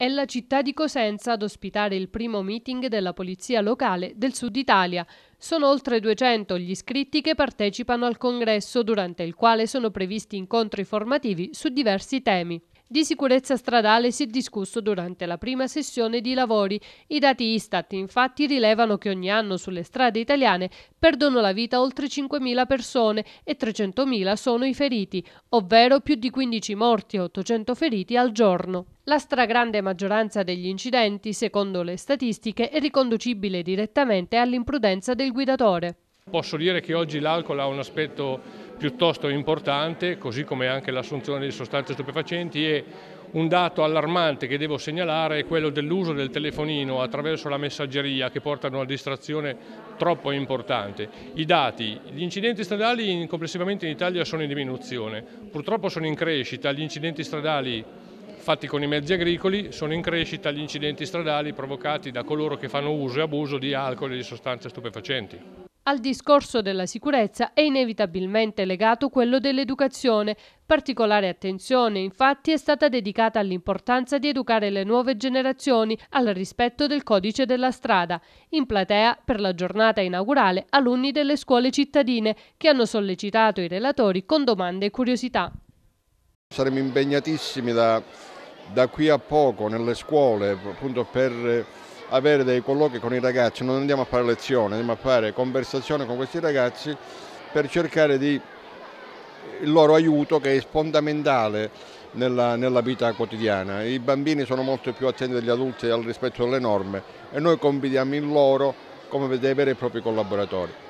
È la città di Cosenza ad ospitare il primo meeting della Polizia Locale del Sud Italia. Sono oltre 200 gli iscritti che partecipano al congresso, durante il quale sono previsti incontri formativi su diversi temi. Di sicurezza stradale si è discusso durante la prima sessione di lavori. I dati Istat infatti rilevano che ogni anno sulle strade italiane perdono la vita oltre 5.000 persone e 300.000 sono i feriti, ovvero più di 15 morti e 800 feriti al giorno. La stragrande maggioranza degli incidenti, secondo le statistiche, è riconducibile direttamente all'imprudenza del guidatore. Posso dire che oggi l'alcol ha un aspetto piuttosto importante, così come anche l'assunzione di sostanze stupefacenti e un dato allarmante che devo segnalare è quello dell'uso del telefonino attraverso la messaggeria che porta ad una distrazione troppo importante. I dati, gli incidenti stradali in, complessivamente in Italia sono in diminuzione, purtroppo sono in crescita gli incidenti stradali fatti con i mezzi agricoli, sono in crescita gli incidenti stradali provocati da coloro che fanno uso e abuso di alcol e di sostanze stupefacenti. Al discorso della sicurezza è inevitabilmente legato quello dell'educazione. Particolare attenzione infatti è stata dedicata all'importanza di educare le nuove generazioni al rispetto del codice della strada. In platea, per la giornata inaugurale, alunni delle scuole cittadine che hanno sollecitato i relatori con domande e curiosità. Saremo impegnatissimi da, da qui a poco nelle scuole appunto per avere dei colloqui con i ragazzi, non andiamo a fare lezione, andiamo a fare conversazione con questi ragazzi per cercare di il loro aiuto che è fondamentale nella, nella, vita quotidiana. I bambini sono molto più attenti degli adulti al rispetto delle norme e noi confidiamo in loro come dei veri e propri collaboratori.